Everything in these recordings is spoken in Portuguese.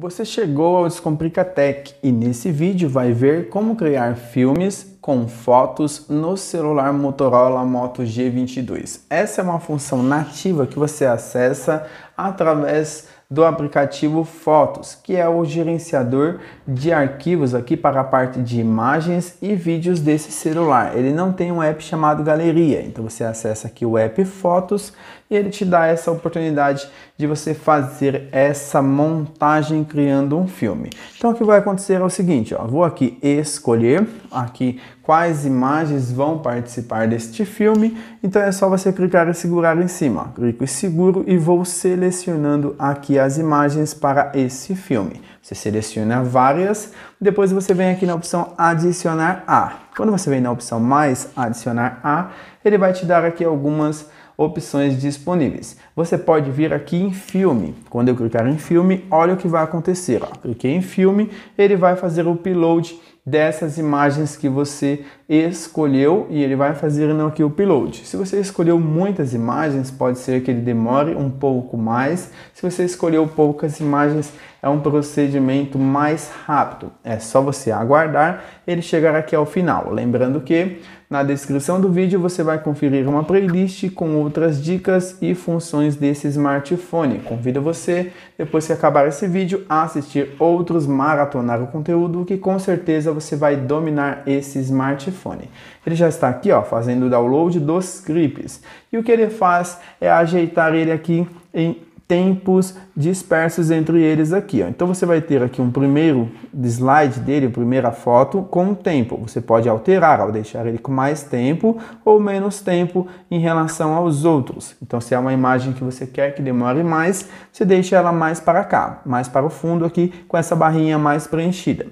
Você chegou ao Descomplica Tech e nesse vídeo vai ver como criar filmes com fotos no celular Motorola Moto G22. Essa é uma função nativa que você acessa através do aplicativo Fotos, que é o gerenciador de arquivos aqui para a parte de imagens e vídeos desse celular. Ele não tem um app chamado Galeria, então você acessa aqui o app Fotos e ele te dá essa oportunidade de você fazer essa montagem criando um filme. Então o que vai acontecer é o seguinte, ó, vou aqui escolher aqui quais imagens vão participar deste filme, então é só você clicar e segurar em cima, ó. clico e seguro e vou selecionando aqui as imagens para esse filme. Você seleciona várias, depois você vem aqui na opção adicionar a. Quando você vem na opção mais adicionar a, ele vai te dar aqui algumas opções disponíveis. Você pode vir aqui em filme. Quando eu clicar em filme, olha o que vai acontecer. Ó. Cliquei em filme, ele vai fazer o upload dessas imagens que você escolheu e ele vai fazer aqui o upload. Se você escolheu muitas imagens, pode ser que ele demore um pouco mais. Se você escolheu poucas imagens, é um procedimento mais rápido. É só você aguardar ele chegar aqui ao final. Lembrando que na descrição do vídeo você vai conferir uma playlist com outras dicas e funções desse smartphone. Convido você, depois que acabar esse vídeo, a assistir outros maratonar o conteúdo que com certeza você vai dominar esse smartphone. Ele já está aqui, ó, fazendo o download dos scripts. E o que ele faz é ajeitar ele aqui em tempos dispersos entre eles aqui. Ó. Então você vai ter aqui um primeiro slide dele, primeira foto com o tempo. Você pode alterar ao deixar ele com mais tempo ou menos tempo em relação aos outros. Então se é uma imagem que você quer que demore mais, você deixa ela mais para cá, mais para o fundo aqui com essa barrinha mais preenchida.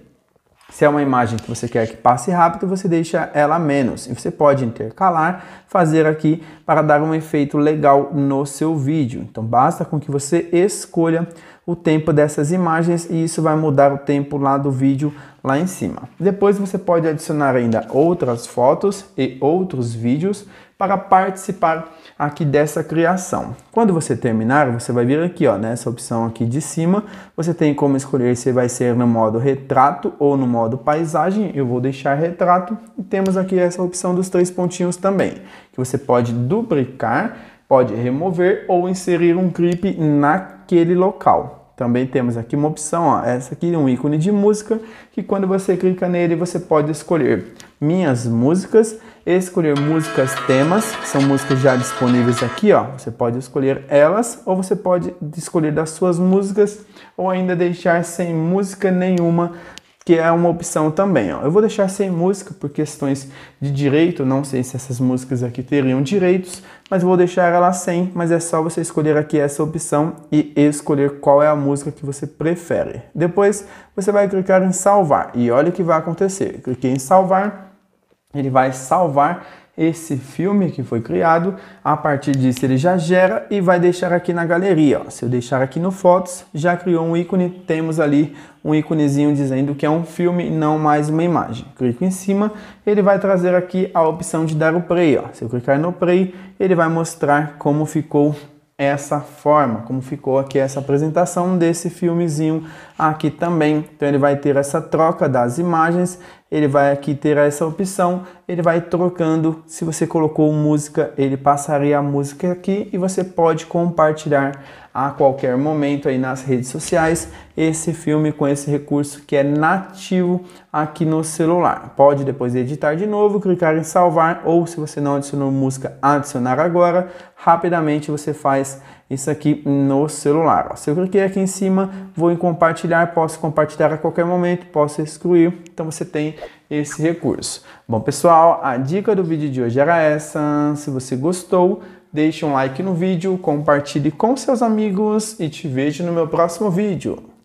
Se é uma imagem que você quer que passe rápido, você deixa ela menos. E você pode intercalar, fazer aqui para dar um efeito legal no seu vídeo. Então basta com que você escolha o tempo dessas imagens e isso vai mudar o tempo lá do vídeo lá em cima. Depois você pode adicionar ainda outras fotos e outros vídeos para participar aqui dessa criação. Quando você terminar, você vai vir aqui, ó, nessa opção aqui de cima, você tem como escolher se vai ser no modo retrato ou no modo paisagem. Eu vou deixar retrato e temos aqui essa opção dos três pontinhos também, que você pode duplicar, pode remover ou inserir um clipe naquele local. Também temos aqui uma opção, ó, essa aqui é um ícone de música, que quando você clica nele você pode escolher minhas músicas, escolher músicas temas, que são músicas já disponíveis aqui, ó. Você pode escolher elas ou você pode escolher das suas músicas ou ainda deixar sem música nenhuma que é uma opção também. Ó. Eu vou deixar sem música por questões de direito, não sei se essas músicas aqui teriam direitos, mas vou deixar ela sem, mas é só você escolher aqui essa opção e escolher qual é a música que você prefere. Depois você vai clicar em salvar e olha o que vai acontecer. cliquei em salvar, ele vai salvar esse filme que foi criado. A partir disso ele já gera e vai deixar aqui na galeria. Ó. Se eu deixar aqui no Fotos, já criou um ícone, temos ali um íconezinho dizendo que é um filme, não mais uma imagem. Clico em cima, ele vai trazer aqui a opção de dar o play. Ó. Se eu clicar no play, ele vai mostrar como ficou essa forma, como ficou aqui essa apresentação desse filmezinho aqui também. Então ele vai ter essa troca das imagens ele vai aqui ter essa opção, ele vai trocando, se você colocou música, ele passaria a música aqui e você pode compartilhar a qualquer momento aí nas redes sociais esse filme com esse recurso que é nativo aqui no celular. Pode depois editar de novo, clicar em salvar ou se você não adicionou música, adicionar agora, rapidamente você faz isso aqui no celular. Ó. Se eu cliquei aqui em cima, vou em compartilhar, posso compartilhar a qualquer momento, posso excluir, então você tem esse recurso. Bom pessoal, a dica do vídeo de hoje era essa, se você gostou, deixe um like no vídeo, compartilhe com seus amigos e te vejo no meu próximo vídeo.